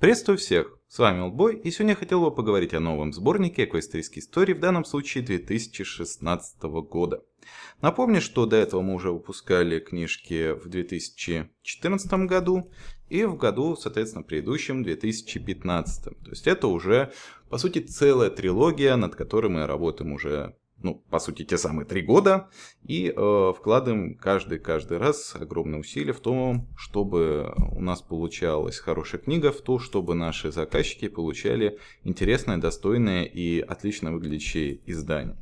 Приветствую всех! С вами Олбой, и сегодня я хотел бы поговорить о новом сборнике эквестрийской истории, в данном случае 2016 года. Напомню, что до этого мы уже выпускали книжки в 2014 году и в году, соответственно, предыдущем 2015. То есть это уже, по сути, целая трилогия, над которой мы работаем уже ну, по сути, те самые три года, и э, вкладываем каждый-каждый раз огромные усилия в том, чтобы у нас получалась хорошая книга, в то, чтобы наши заказчики получали интересное, достойное и отлично выглядящее издание.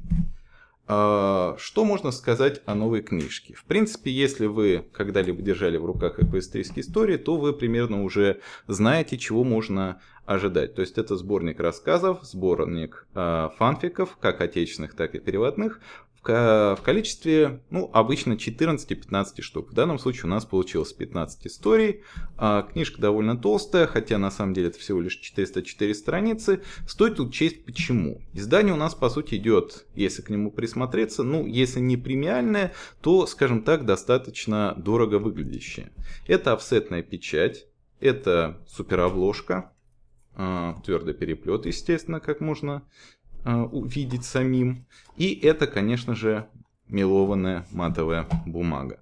А, что можно сказать о новой книжке? В принципе, если вы когда-либо держали в руках эквестрийские истории, то вы примерно уже знаете, чего можно ожидать. То есть это сборник рассказов, сборник э, фанфиков, как отечественных, так и переводных, в количестве, ну, обычно 14-15 штук. В данном случае у нас получилось 15 историй. А, книжка довольно толстая, хотя на самом деле это всего лишь 404 страницы. Стоит учесть почему. Издание у нас, по сути, идет, если к нему присмотреться, ну, если не премиальное, то, скажем так, достаточно дорого выглядящее. Это офсетная печать, это суперобложка, а, твердый переплет, естественно, как можно Э, увидеть самим. И это, конечно же, мелованная матовая бумага.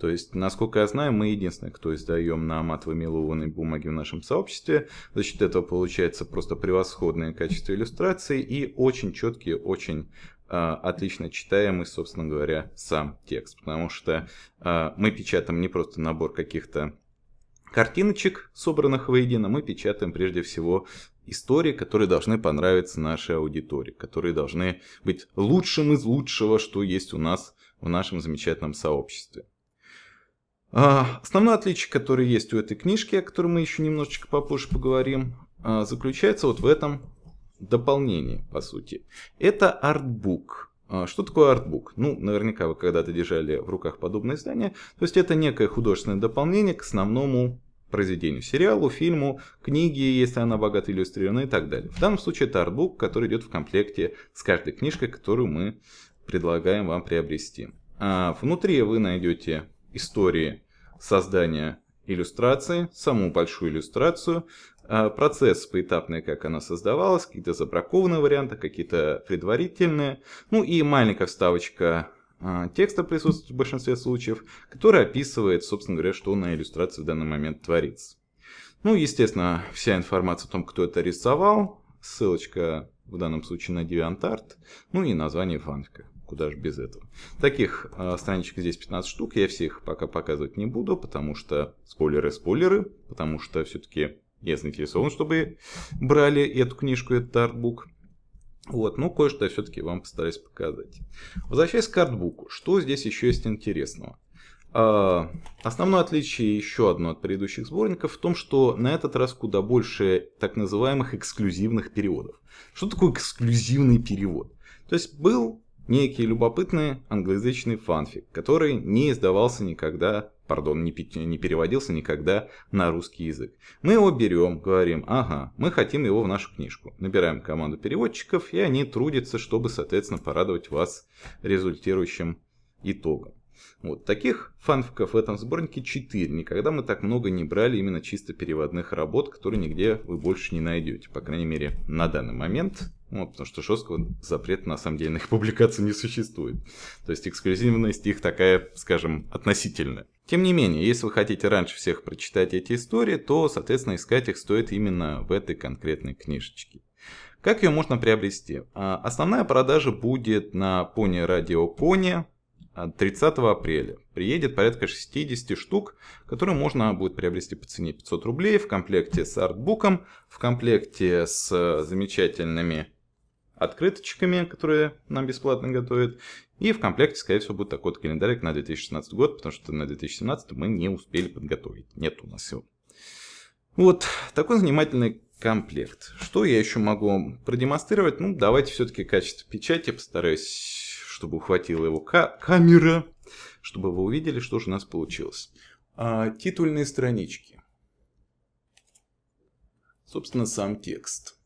То есть, насколько я знаю, мы единственные, кто издаем на матовой мелованной бумаге в нашем сообществе. За счет этого получается просто превосходное качество иллюстрации и очень четкие, очень э, отлично читаемый, собственно говоря, сам текст. Потому что э, мы печатаем не просто набор каких-то картиночек, собранных воедино, мы печатаем прежде всего истории, которые должны понравиться нашей аудитории, которые должны быть лучшим из лучшего, что есть у нас в нашем замечательном сообществе. А, основное отличие, которое есть у этой книжки, о которой мы еще немножечко попозже поговорим, а, заключается вот в этом дополнении, по сути. Это артбук. А, что такое артбук? Ну, наверняка вы когда-то держали в руках подобное издание. То есть это некое художественное дополнение к основному произведению, сериалу, фильму, книге, если она богато иллюстрирована и так далее. В данном случае это артбук, который идет в комплекте с каждой книжкой, которую мы предлагаем вам приобрести. А внутри вы найдете истории создания иллюстрации, саму большую иллюстрацию, а, процесс поэтапный, как она создавалась, какие-то забракованные варианты, какие-то предварительные. Ну и маленькая вставочка а, текста присутствует в большинстве случаев, который описывает, собственно говоря, что на иллюстрации в данный момент творится. Ну, естественно, вся информация о том, кто это рисовал, ссылочка в данном случае на DeviantArt, ну и название фанфика, куда же без этого. Таких э, страничек здесь 15 штук, я всех пока показывать не буду, потому что спойлеры-спойлеры, потому что все-таки я заинтересован, чтобы брали эту книжку, этот артбук. Вот, ну, кое-что я все-таки вам постараюсь показать. Возвращаясь к артбуку, что здесь еще есть интересного? А, основное отличие еще одно от предыдущих сборников в том, что на этот раз куда больше так называемых эксклюзивных переводов. Что такое эксклюзивный перевод? То есть был некий любопытный англоязычный фанфик, который не издавался никогда пардон, не, не переводился никогда на русский язык. Мы его берем, говорим, ага, мы хотим его в нашу книжку. Набираем команду переводчиков, и они трудятся, чтобы, соответственно, порадовать вас результирующим итогом. Вот таких фанфиков в этом сборнике 4. Никогда мы так много не брали именно чисто переводных работ, которые нигде вы больше не найдете. По крайней мере, на данный момент. Вот, потому что жесткого запрета на самом деле на их публикацию не существует. То есть эксклюзивность их такая, скажем, относительная. Тем не менее, если вы хотите раньше всех прочитать эти истории, то, соответственно, искать их стоит именно в этой конкретной книжечке. Как ее можно приобрести? А, основная продажа будет на Пони Радио Пони 30 апреля. Приедет порядка 60 штук, которые можно будет приобрести по цене 500 рублей в комплекте с артбуком, в комплекте с э, замечательными открыточками, которые нам бесплатно готовят. И в комплекте, скорее всего, будет такой вот календарик на 2016 год, потому что на 2017 мы не успели подготовить. Нет у нас его. Вот, такой занимательный комплект. Что я еще могу продемонстрировать? Ну, давайте все-таки качество печати постараюсь, чтобы ухватила его камера, чтобы вы увидели, что же у нас получилось. А, титульные странички. Собственно, сам текст.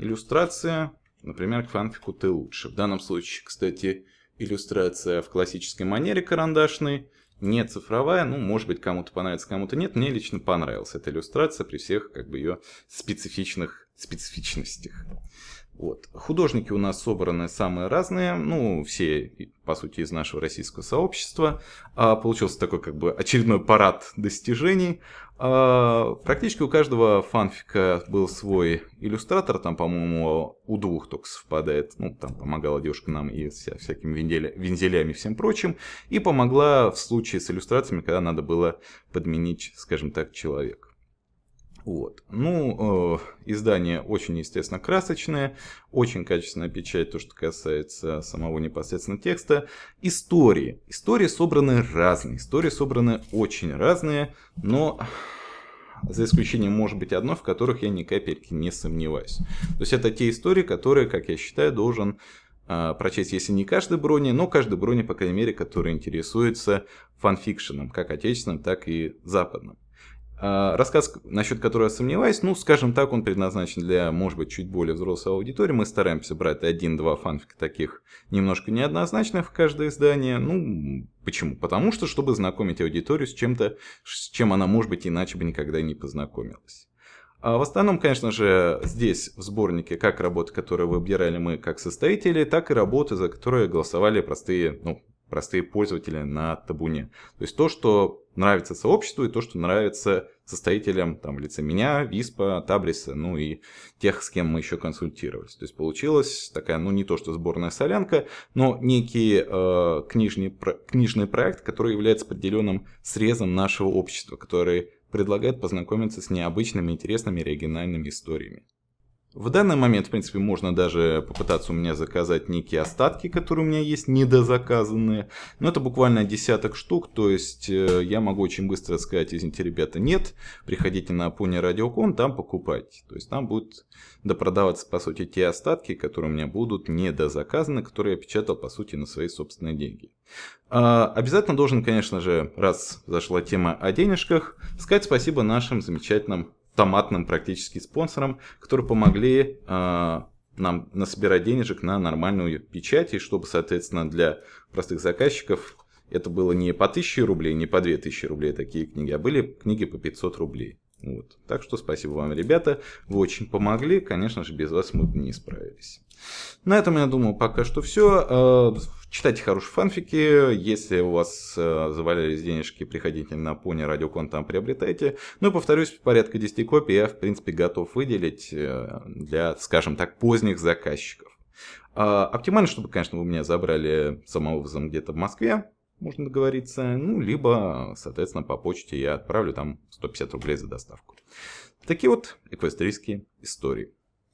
Иллюстрация, например, к фанфику «Ты лучше». В данном случае, кстати, иллюстрация в классической манере карандашной, не цифровая, ну, может быть, кому-то понравится, кому-то нет. Мне лично понравилась эта иллюстрация при всех, как бы, ее специфичных специфичностях. Вот. Художники у нас собраны самые разные, ну, все, по сути, из нашего российского сообщества. А получился такой, как бы, очередной парад достижений. А, практически у каждого фанфика был свой иллюстратор, там, по-моему, у двух только совпадает. Ну, там помогала девушка нам и вся, всякими венделя, вензелями и всем прочим. И помогла в случае с иллюстрациями, когда надо было подменить, скажем так, человека. Вот. Ну, э, издание очень, естественно, красочное, очень качественная печать, то, что касается самого непосредственно текста. Истории. Истории собраны разные, истории собраны очень разные, но за исключением, может быть, одной, в которых я ни капельки не сомневаюсь. То есть это те истории, которые, как я считаю, должен э, прочесть, если не каждый брони, но каждый брони, по крайней мере, который интересуется фанфикшеном, как отечественным, так и западным. А, рассказ, насчет которого я сомневаюсь, ну, скажем так, он предназначен для, может быть, чуть более взрослой аудитории. Мы стараемся брать один-два фанфика таких немножко неоднозначных в каждое издание. Ну, почему? Потому что, чтобы знакомить аудиторию с чем-то, с чем она, может быть, иначе бы никогда не познакомилась. А в основном, конечно же, здесь в сборнике как работы, которые выбирали мы как составители, так и работы, за которые голосовали простые, ну, простые пользователи на табуне. То есть то, что нравится сообществу и то, что нравится состоятелям, там, в лице меня, Виспа, Табриса, ну и тех, с кем мы еще консультировались. То есть получилась такая, ну не то что сборная солянка, но некий э, книжный, про, книжный проект, который является определенным срезом нашего общества, который предлагает познакомиться с необычными, интересными, оригинальными историями. В данный момент, в принципе, можно даже попытаться у меня заказать некие остатки, которые у меня есть, недозаказанные. Но это буквально десяток штук, то есть э, я могу очень быстро сказать, извините, ребята, нет, приходите на Pony Радиокон, там покупайте. То есть там будут допродаваться, по сути, те остатки, которые у меня будут недозаказаны, которые я печатал, по сути, на свои собственные деньги. А, обязательно должен, конечно же, раз зашла тема о денежках, сказать спасибо нашим замечательным томатным практически спонсорам, которые помогли э, нам насобирать денежек на нормальную печать, и чтобы, соответственно, для простых заказчиков это было не по 1000 рублей, не по 2000 рублей такие книги, а были книги по 500 рублей. Вот. Так что спасибо вам, ребята. Вы очень помогли. Конечно же, без вас мы бы не справились. На этом, я думаю, пока что все. Э, Читайте хорошие фанфики, если у вас э, завалялись денежки, приходите на Пони, Радиокон там приобретайте. Ну и повторюсь, порядка 10 копий я, в принципе, готов выделить э, для, скажем так, поздних заказчиков. А, оптимально, чтобы, конечно, вы меня забрали самовозом где-то в Москве, можно договориться, ну, либо, соответственно, по почте я отправлю там 150 рублей за доставку. Такие вот эквестрийские истории.